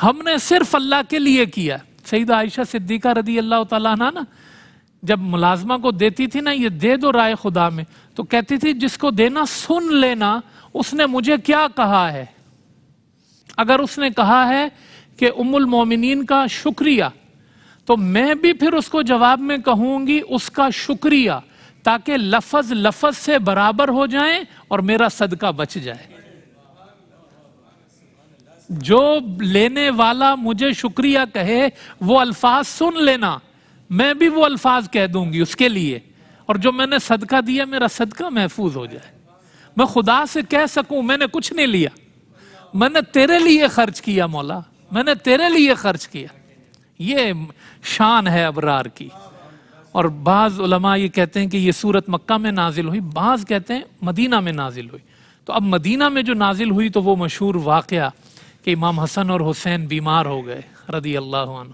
हमने सिर्फ अल्लाह के लिए किया सईद आयशा सिद्दीका रदी अल्लाह तला ना जब मुलाजमा को देती थी ना ये दे दो राय खुदा में तो कहती थी जिसको देना सुन लेना उसने मुझे क्या कहा है अगर उसने कहा है कि उमुल मोमिनीन का शुक्रिया तो मैं भी फिर उसको जवाब में कहूंगी उसका शुक्रिया ताकि लफज लफज से बराबर हो जाए और मेरा सदका बच जाए जो लेने वाला मुझे शुक्रिया कहे वो अल्फाज सुन लेना मैं भी वो अल्फाज कह दूंगी उसके लिए और जो मैंने सदका दिया मेरा सदका महफूज हो जाए मैं खुदा से कह सकूं मैंने कुछ नहीं लिया मैंने तेरे लिए खर्च किया मौला मैंने तेरे लिए खर्च किया ये शान है अबरार की और बाज़ उलमा ये कहते हैं कि ये सूरत मक्का में नाजिल हुई बाज़ कहते हैं मदीना में नाजिल हुई तो अब मदीना में जो नाजिल हुई तो वो मशहूर वाक़ कि इमाम हसन और हुसैन बीमार हो गए रदी अल्लाह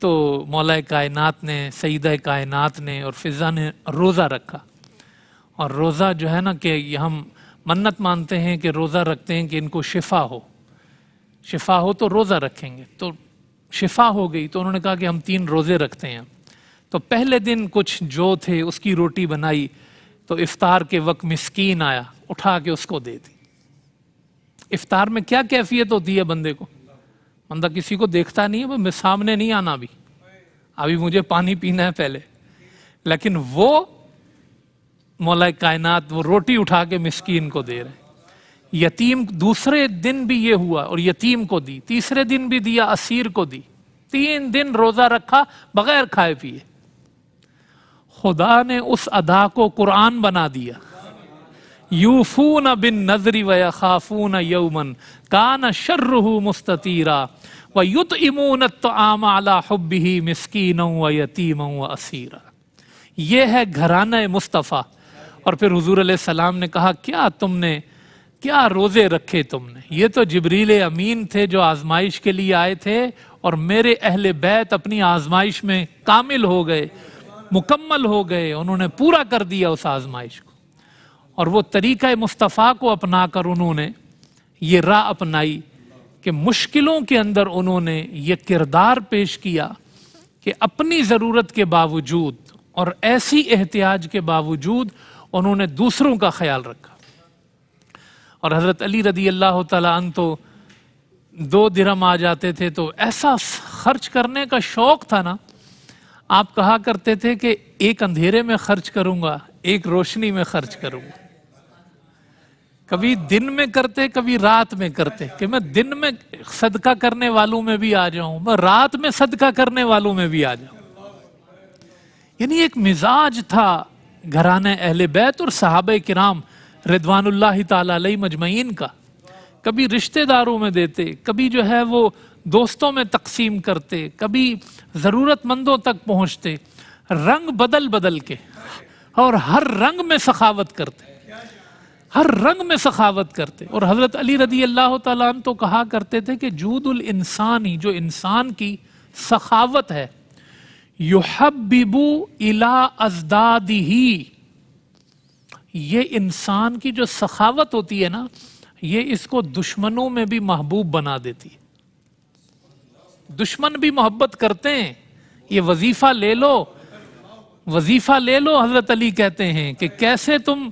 तो मौला कायनात ने सईद कायनात ने और फिज़ा ने रोज़ा रखा और रोज़ा जो है ना कि हम मन्नत मानते हैं कि रोज़ा रखते हैं कि इनको शिफा हो शिफा हो तो रोज़ा रखेंगे तो शिफा हो गई तो उन्होंने कहा कि हम तीन रोज़े रखते हैं तो पहले दिन कुछ जो थे उसकी रोटी बनाई तो इफ्तार के वक्त मिसकीन आया उठा के उसको दे दी इफ्तार में क्या कैफियत होती है बंदे को बंदा किसी को देखता नहीं है मैं सामने नहीं आना अभी अभी मुझे पानी पीना है पहले लेकिन वो मौला कायनात वो रोटी उठा के मिस्कीन को दे रहे हैं यतीम दूसरे दिन भी ये हुआ और यतीम को दी तीसरे दिन भी दिया असीर को दी तीन दिन रोज़ा रखा बगैर खाए पिए खुदा ने उस अदा को कुरान बना दिया यूफून बिन नजरी व खाफून यौमन कान शर्रहू मुस्ततीरा व युत इमून तो आमाला हब्बी मिसकीन व यतीम व असीरा यह है घराना मुस्तफ़ा और फिर हजूर सलाम ने कहा क्या तुमने क्या रोज़े रखे तुमने ये तो जबरील अमीन थे जो आजमाइश के लिए आए थे और मेरे अहल बैत अपनी आजमाइश में कामिल हो गए मुकम्मल हो गए उन्होंने पूरा कर दिया उस आजमाइश को और वो तरीक़ मुस्तफ़ा को अपना कर उन्होंने ये राह अपनाई कि मुश्किलों के अंदर उन्होंने ये किरदार पेश किया कि अपनी ज़रूरत के बावजूद और ऐसी एहतियाज के बावजूद उन्होंने दूसरों का ख्याल रखा और हज़रत अली रदी अल्लाह तन तो दो दिरम आ जाते थे तो ऐसा खर्च करने का शौक़ था ना आप कहा करते थे कि एक अंधेरे में खर्च करूँगा एक रोशनी में खर्च करूँगा कभी दिन में करते कभी रात में करते कि मैं दिन में सदका करने वालों में भी आ जाऊं मैं रात में सदका करने वालों में भी आ जाऊं यानी एक मिजाज था घराना अहल बैत और साहब कराम रिदवानुल्ला तई मजमैन का कभी रिश्तेदारों में देते कभी जो है वो दोस्तों में तकसीम करते कभी ज़रूरतमंदों तक पहुँचते रंग बदल बदल के और हर रंग में सखावत करते हर रंग में सखावत करते और हज़रत अली रदी अल्लाह तुम तो कहा करते थे कि जूदुल इंसानी जो इंसान की सखावत है युहबिबू इला अजदादी ही ये इंसान की जो सखावत होती है ना ये इसको दुश्मनों में भी महबूब बना देती है दुश्मन भी मोहब्बत करते हैं ये वजीफा ले लो वजीफा ले लो हजरत अली कहते हैं कि कैसे तुम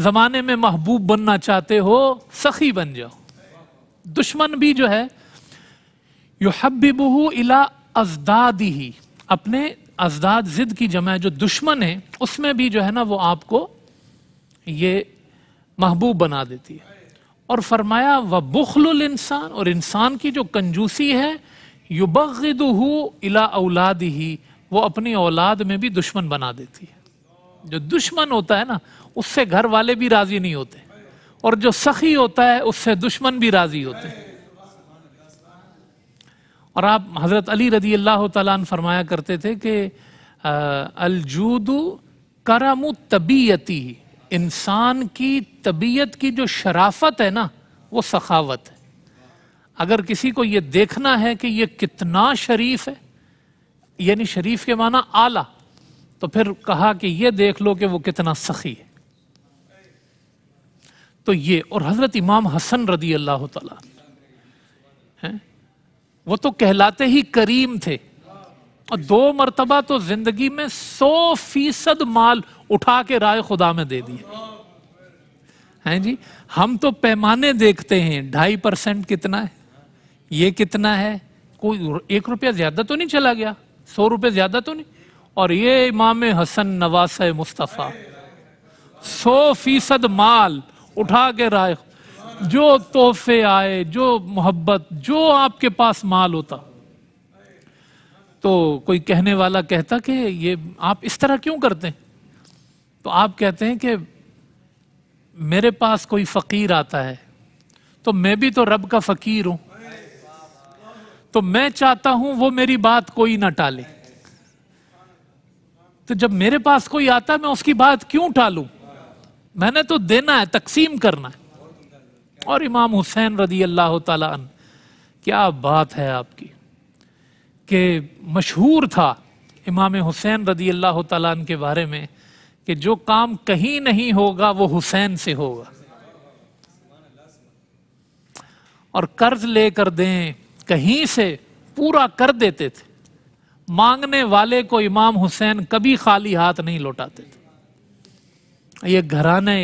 जमाने में महबूब बनना चाहते हो सखी बन जाओ दुश्मन भी जो है यो बहु इला अजदाद ही अपने अजदाद जिद की जमा जो दुश्मन है उसमें भी जो है ना वो आपको ये महबूब बना देती है और फरमाया व बुखल इंसान और इंसान की जो कंजूसी है युबद इला औलाद ही वो अपनी औलाद में भी दुश्मन बना देती है जो दुश्मन होता है ना उससे घर वाले भी राजी नहीं होते और जो सखी होता है उससे दुश्मन भी राजी होते और आप हज़रत अली रजी अल्लाह तला फरमाया करते थे कि अलजूदू करम तबीयती इंसान की तबीयत की जो शराफत है ना वो सखावत है अगर किसी को ये देखना है कि ये कितना शरीफ है यानी शरीफ के माना आला तो फिर कहा कि ये देख लो कि वो कितना सखी है तो ये और हजरत इमाम हसन रदी अल्लाह तला वो तो कहलाते ही करीम थे और दो मरतबा तो जिंदगी में सौ फीसद माल उठा के राय खुदा में दे दिए हैं जी हम तो पैमाने देखते हैं ढाई परसेंट कितना है ये कितना है कोई एक रुपया ज्यादा तो नहीं चला गया सौ रुपये ज्यादा तो नहीं और ये इमाम हसन नवास मुस्तफ़ा सौ फीसद माल उठा के राय जो तोहफे आए जो मोहब्बत जो आपके पास माल होता तो कोई कहने वाला कहता कि ये आप इस तरह क्यों करते हैं तो आप कहते हैं कि मेरे पास कोई फ़कीर आता है तो मैं भी तो रब का फ़कीर हूं तो मैं चाहता हूं वो मेरी बात कोई ना टाले तो जब मेरे पास कोई आता है मैं उसकी बात क्यों टालू मैंने तो देना है तकसीम करना है और इमाम हुसैन रदी अल्लाह तन क्या बात है आपकी कि मशहूर था इमाम हुसैन रदी अल्लाह तन के बारे में कि जो काम कहीं नहीं होगा वो हुसैन से होगा और कर्ज लेकर दें कहीं से पूरा कर देते थे मांगने वाले को इमाम हुसैन कभी खाली हाथ नहीं लौटाते थे ये घराने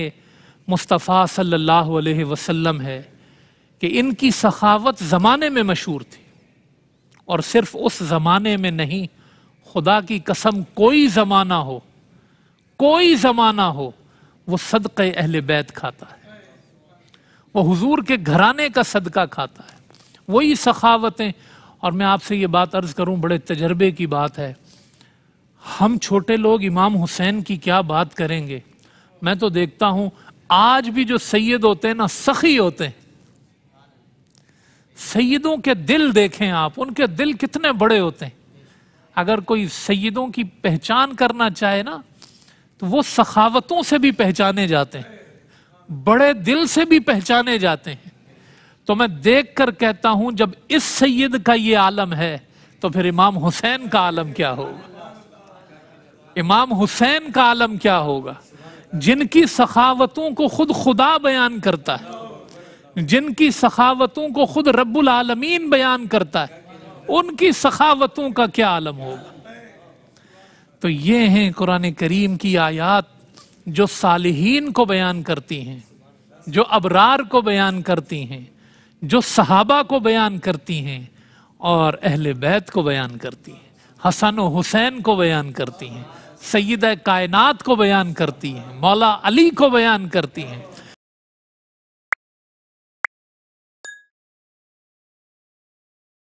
मुस्तफ़ा सल्लल्लाहु अलैहि वसल्लम है कि इनकी सखावत ज़माने में मशहूर थी और सिर्फ उस ज़माने में नहीं खुदा की कसम कोई ज़माना हो कोई ज़माना हो वो सदक़ अहल बैत खाता है वो हुजूर के घराने का सदका खाता है वही सखावतें और मैं आपसे ये बात अर्ज़ करूं बड़े तजर्बे की बात है हम छोटे लोग इमाम हुसैन की क्या बात करेंगे मैं तो देखता हूं आज भी जो सैयद होते हैं ना सखी होते हैं सैयदों के दिल देखें आप उनके दिल कितने बड़े होते हैं अगर कोई सैयदों की पहचान करना चाहे ना तो वो सखावतों से भी पहचाने जाते हैं बड़े दिल से भी पहचाने जाते हैं तो मैं देख कर कहता हूं जब इस सैयद का ये आलम है तो फिर इमाम हुसैन का आलम क्या होगा इमाम हुसैन का आलम क्या होगा जिनकी सखावतों को खुद खुदा बयान करता है जिनकी सखावतों को खुद रब्बुल आलमीन बयान करता है उनकी सखावतों का क्या आलम होगा तो ये हैं कुरान करीम की आयात जो सालहीन को बयान करती हैं जो अबरार को बयान करती हैं जो सहाबा को बयान करती हैं और अहल बैत को बयान करती हैं हसन हुसैन को बयान करती हैं सैद कायनात को बयान करती हैं मौला अली को बयान करती हैं